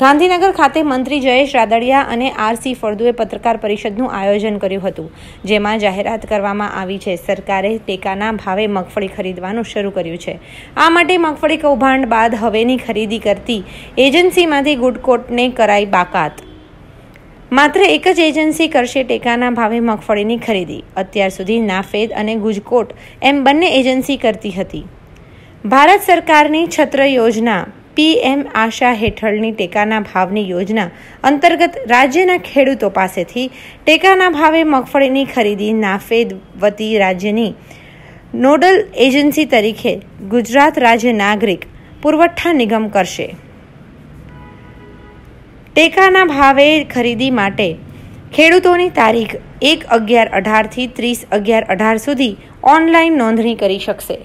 ગાંધીનગર ખાતે મંત્રી જયેશ રાદડિયા અને આરસી ફળદુએ પત્રકાર પરિષદનું આયોજન કર્યું હતું જેમાં જાહેરાત કરવામાં આવી છે સરકારે ટેકાના ભાવે મગફળી ખરીદવાનું શરૂ કર્યું છે આ માટે મગફળી કૌભાંડ બાદ હવેની ખરીદી કરતી એજન્સીમાંથી ગુડકોટને કરાઈ બાકાત માત્ર એક જ એજન્સી કરશે ટેકાના ભાવે મગફળીની ખરીદી અત્યાર સુધી નાફેદ અને ગુજકોટ એમ બંને એજન્સી કરતી હતી ભારત સરકારની છત્ર યોજના પીએમ આશા હેઠળની ટેકાના ભાવની યોજના અંતર્ગત રાજ્યના ખેડૂતો પાસેથી ટેકાના ભાવે મગફળીની ખરીદી નાફેદ વતી રાજ્યની નોડલ એજન્સી તરીકે ગુજરાત રાજ્ય નાગરિક પુરવઠા નિગમ કરશે ટેકાના ભાવે ખરીદી માટે ખેડૂતોની તારીખ એક અગિયાર અઢારથી ત્રીસ અગિયાર અઢાર સુધી ઓનલાઈન નોંધણી કરી શકશે